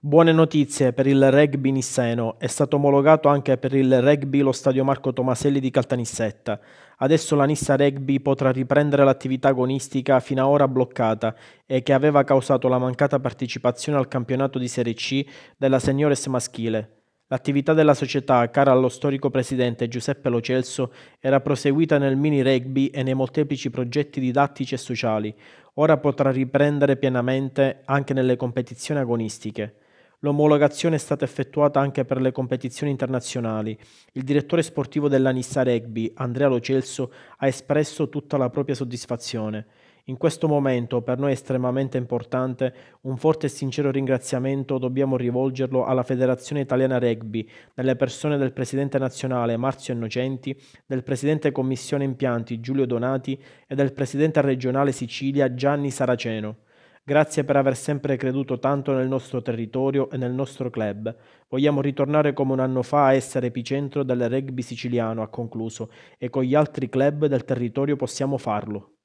Buone notizie per il rugby nisseno, è stato omologato anche per il rugby lo stadio Marco Tomaselli di Caltanissetta. Adesso la Nissa Rugby potrà riprendere l'attività agonistica fino ad ora bloccata e che aveva causato la mancata partecipazione al campionato di Serie C della Seniores maschile. L'attività della società, cara allo storico presidente Giuseppe Locelso, era proseguita nel mini rugby e nei molteplici progetti didattici e sociali. Ora potrà riprendere pienamente anche nelle competizioni agonistiche. L'omologazione è stata effettuata anche per le competizioni internazionali. Il direttore sportivo della Nissa Rugby, Andrea Locelso, ha espresso tutta la propria soddisfazione. In questo momento, per noi estremamente importante, un forte e sincero ringraziamento dobbiamo rivolgerlo alla Federazione Italiana Rugby, nelle persone del Presidente nazionale Marzio Innocenti, del Presidente Commissione Impianti Giulio Donati e del Presidente regionale Sicilia Gianni Saraceno. Grazie per aver sempre creduto tanto nel nostro territorio e nel nostro club. Vogliamo ritornare come un anno fa a essere epicentro del rugby siciliano, ha concluso, e con gli altri club del territorio possiamo farlo.